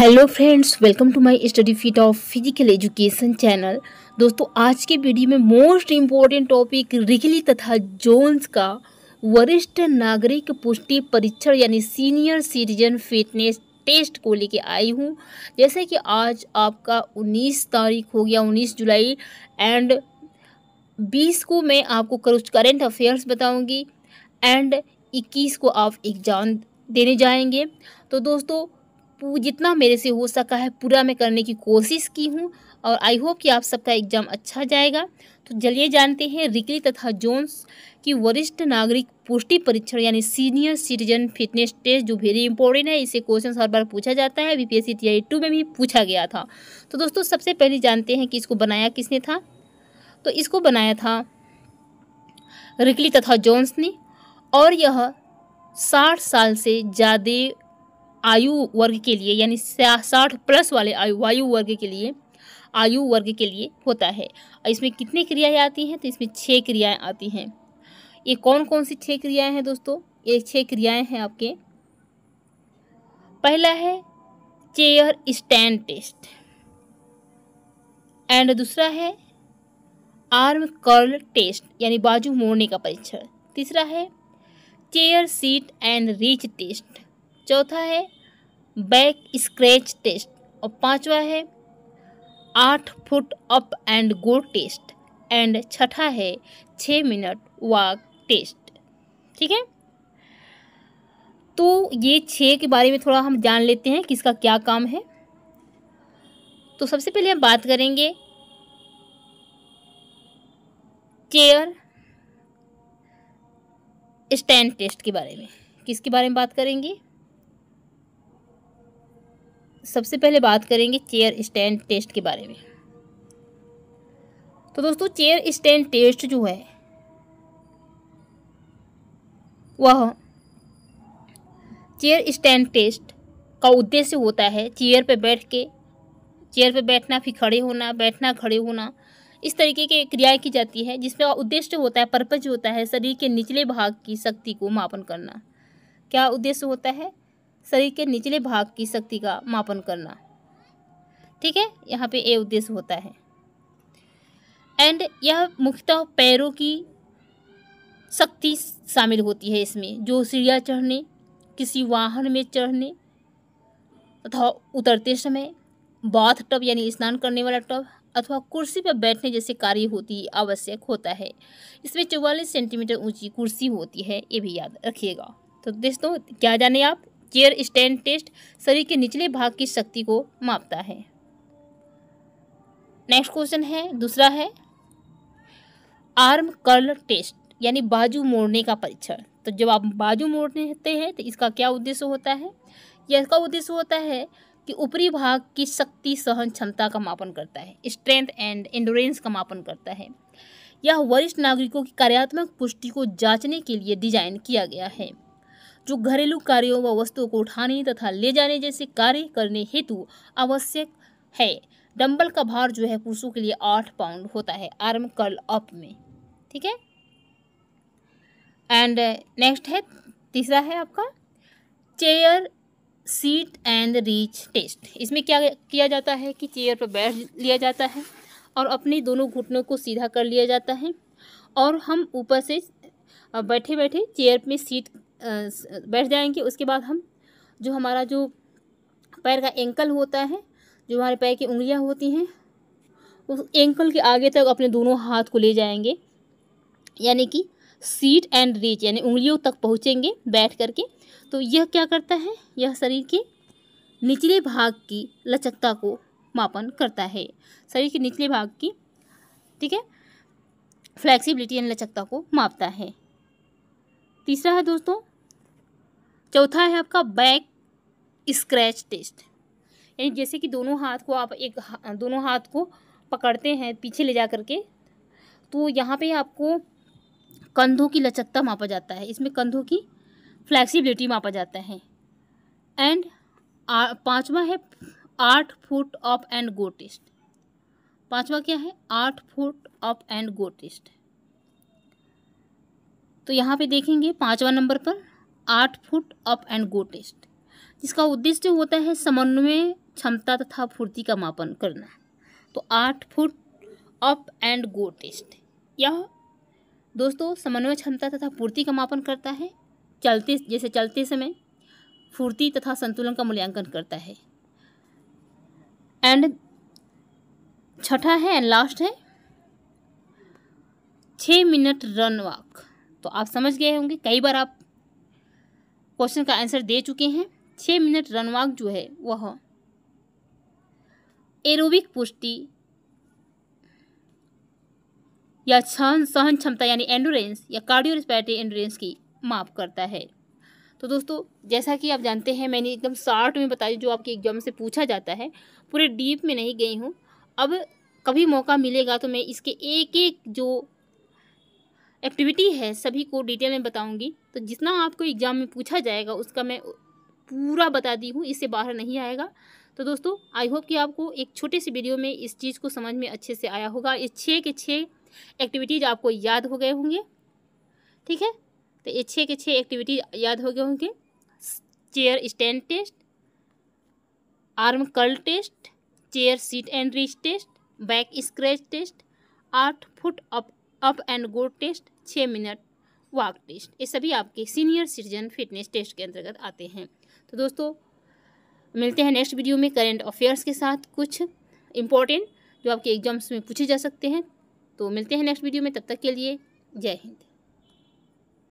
hello friends welcome to my study fit of physical education channel दोस्तों आज के video में मोस्ट इम्पॉर्टेंट टॉपिक रिगली तथा Jones का वरिष्ठ नागरिक पुष्टि परीक्षण यानी सीनियर सिटीजन फिटनेस टेस्ट को लेके आई हूँ जैसे कि आज आपका 19 तारीख हो गया 19 जुलाई एंड 20 को मैं आपको करेंट अफेयर्स बताऊँगी एंड इक्कीस को आप एग्ज़ाम देने जाएंगे तो दोस्तों जितना मेरे से हो सका है पूरा मैं करने की कोशिश की हूँ और आई होप कि आप सबका एग्ज़ाम अच्छा जाएगा तो चलिए जानते हैं रिकली तथा जोन्स की वरिष्ठ नागरिक पुष्टि परीक्षण यानी सीनियर सिटीजन फिटनेस टेस्ट जो वेरी इंपॉर्टेंट है इसे क्वेश्चन हर बार पूछा जाता है बीपीएससी पी टू में भी पूछा गया था तो दोस्तों सबसे पहले जानते हैं कि इसको बनाया किसने था तो इसको बनाया था रिकली तथा जोन्स ने और यह साठ साल से ज़्यादा आयु वर्ग के लिए यानी साठ प्लस वाले आयु वायु वर्ग के लिए आयु वर्ग के लिए होता है और इसमें कितनी क्रियाएं आती हैं तो इसमें छः क्रियाएं आती हैं ये कौन कौन सी छः क्रियाएं हैं दोस्तों ये छः क्रियाएं हैं आपके पहला है चेयर स्टैंड टेस्ट एंड दूसरा है आर्म कर्ल टेस्ट यानी बाजू मोड़ने का परीक्षण तीसरा है chair sit and reach test चौथा है बैक स्क्रैच टेस्ट और पांचवा है आठ foot up and go test and छठा है छ मिनट वॉक टेस्ट ठीक है तो ये छः के बारे में थोड़ा हम जान लेते हैं किसका क्या काम है तो सबसे पहले हम बात करेंगे चेयर स्टैंड टेस्ट के बारे में किसके बारे में बात करेंगे सबसे पहले बात करेंगे चेयर स्टैंड टेस्ट के बारे में तो दोस्तों चेयर स्टैंड टेस्ट जो है वह चेयर स्टैंड टेस्ट का उद्देश्य होता है चेयर पर बैठ के चेयर पर बैठना फिर खड़े होना बैठना खड़े होना इस तरीके की क्रियाएं की जाती है जिसमें उद्देश्य होता है पर्पज होता है शरीर के निचले भाग की शक्ति को मापन करना क्या उद्देश्य होता है शरीर के निचले भाग की शक्ति का मापन करना ठीक है यहाँ पे ये उद्देश्य होता है एंड यह मुख्यतः पैरों की शक्ति शामिल होती है इसमें जो सीढ़िया चढ़ने किसी वाहन में चढ़ने अथवा उतरते समय बाथ टब यानी स्नान करने वाला टब अथवा कुर्सी पर बैठने जैसे कार्य होती आवश्यक होता है इसमें चौवालीस सेंटीमीटर ऊंची कुर्सी होती है ये भी याद रखिएगा तो दोस्तों क्या जाने आप चेयर स्टैंड टेस्ट शरीर के निचले भाग की शक्ति को मापता है नेक्स्ट क्वेश्चन है दूसरा है आर्म कर्ल टेस्ट यानी बाजू मोड़ने का परीक्षण तो जब आप बाजू मोड़ते हैं तो इसका क्या उद्देश्य होता है यह इसका उद्देश्य होता है कि ऊपरी भाग की शक्ति सहन क्षमता का मापन करता है स्ट्रेंथ एंड एंडोरेंस का मापन करता है यह वरिष्ठ नागरिकों की कार्यात्मक पुष्टि को जांचने के लिए डिजाइन किया गया है जो घरेलू कार्यों व वस्तुओं को उठाने तथा ले जाने जैसे कार्य करने हेतु आवश्यक है डंबल का भार जो है पुरुषों के लिए आठ पाउंड होता है आर्म कर्ल अप में ठीक है एंड नेक्स्ट uh, है तीसरा है आपका chair sit and reach test इसमें क्या किया जाता है कि चेयर पर बैठ लिया जाता है और अपने दोनों घुटनों को सीधा कर लिया जाता है और हम ऊपर से बैठे बैठे चेयर में सीट बैठ जाएंगे उसके बाद हम जो हमारा जो पैर का एंकल होता है जो हमारे पैर की उंगलियां होती हैं उस एंकल के आगे तक अपने दोनों हाथ को ले जाएंगे यानी कि सीट एंड रीच यानी उंगलियों तक पहुँचेंगे बैठ करके तो यह क्या करता है यह शरीर के निचले भाग की लचकता को मापन करता है शरीर के निचले भाग की ठीक है फ्लैक्सीबिलिटी यानी लचकता को मापता है तीसरा है दोस्तों चौथा है आपका बैक स्क्रैच टेस्ट यानी जैसे कि दोनों हाथ को आप एक दोनों हाथ को पकड़ते हैं पीछे ले जा करके तो यहाँ पे आपको कंधों की लचकता मापा जाता है इसमें कंधों की फ्लैक्सीबिलिटी मापा जाता है एंड पाँचवा है आठ foot up and go test पाँचवा क्या है आठ foot up and go test तो यहाँ पे देखेंगे पाँचवा नंबर पर आठ foot up and go test जिसका उद्देश्य होता है समन्वय क्षमता तथा फूर्ति का मापन करना तो आठ foot up and go test यह दोस्तों समन्वय क्षमता तथा फूर्ति का मापन करता है चलते जैसे चलते समय फूर्ति तथा संतुलन का मूल्यांकन करता है एंड छठा है एंड लास्ट है छः मिनट रन वॉक तो आप समझ गए होंगे कई बार आप क्वेश्चन का आंसर दे चुके हैं छः मिनट रनवाक जो है वह एरोबिक पुष्टि या सहन सहन क्षमता यानी एंडोरेंस या कार्डियो रेस्पिरेटरी एंडोरेंस की माप करता है तो दोस्तों जैसा कि आप जानते हैं मैंने एकदम शॉर्ट में बताया जो आपके एग्जाम से पूछा जाता है पूरे डीप में नहीं गई हूँ अब कभी मौका मिलेगा तो मैं इसके एक एक जो एक्टिविटी है सभी को डिटेल में बताऊंगी तो जितना आपको एग्ज़ाम में पूछा जाएगा उसका मैं पूरा बता दी हूँ इससे बाहर नहीं आएगा तो दोस्तों आई होप कि आपको एक छोटे से वीडियो में इस चीज़ को समझ में अच्छे से आया होगा ये छः के छः एक्टिविटीज़ आपको याद हो गए होंगे ठीक है तो ये छः के छः एक्टिविटीज याद हो गए होंगे chair stand test arm curl test chair sit and reach test back scratch test आठ foot up up and go test छः मिनट वॉक टेस्ट ये सभी आपके सीनियर सिटीजन फिटनेस टेस्ट के अंतर्गत आते हैं तो दोस्तों मिलते हैं नेक्स्ट वीडियो में करेंट अफेयर्स के साथ कुछ इंपॉर्टेंट जो आपके एग्जाम्स में पूछे जा सकते हैं तो मिलते हैं नेक्स्ट वीडियो में तब तक के लिए जय हिंद